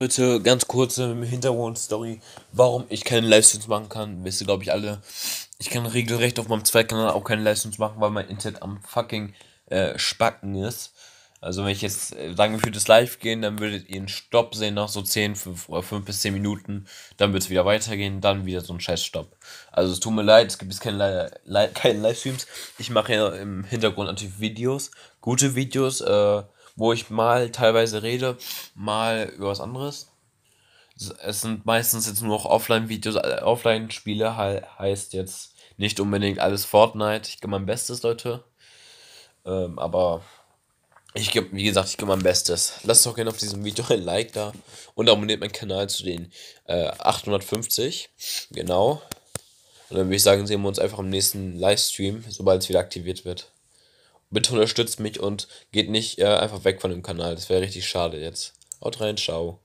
Bitte ganz kurze Hintergrundstory, warum ich keine Livestreams machen kann, wisst ihr glaube ich alle. Ich kann regelrecht auf meinem Zweitkanal auch keine Livestreams machen, weil mein Internet am fucking äh, Spacken ist. Also wenn ich jetzt äh, sagen würde, das Live gehen, dann würdet ihr einen Stopp sehen nach so 10, 5, 5 bis 10 Minuten. Dann wird es wieder weitergehen, dann wieder so ein scheiß Stopp. Also es tut mir leid, es gibt jetzt keine, keine Livestreams. Ich mache ja im Hintergrund natürlich Videos, gute Videos, äh, wo ich mal teilweise rede, mal über was anderes. Es sind meistens jetzt nur noch Offline-Videos, äh, Offline-Spiele heißt jetzt nicht unbedingt alles Fortnite. Ich gebe mein Bestes, Leute. Ähm, aber ich gebe, wie gesagt, ich gebe mein Bestes. Lasst doch gerne auf diesem Video ein Like da und abonniert meinen Kanal zu den äh, 850. Genau. Und dann würde ich sagen, sehen wir uns einfach im nächsten Livestream, sobald es wieder aktiviert wird bitte unterstützt mich und geht nicht äh, einfach weg von dem Kanal. Das wäre richtig schade jetzt. Haut rein, ciao.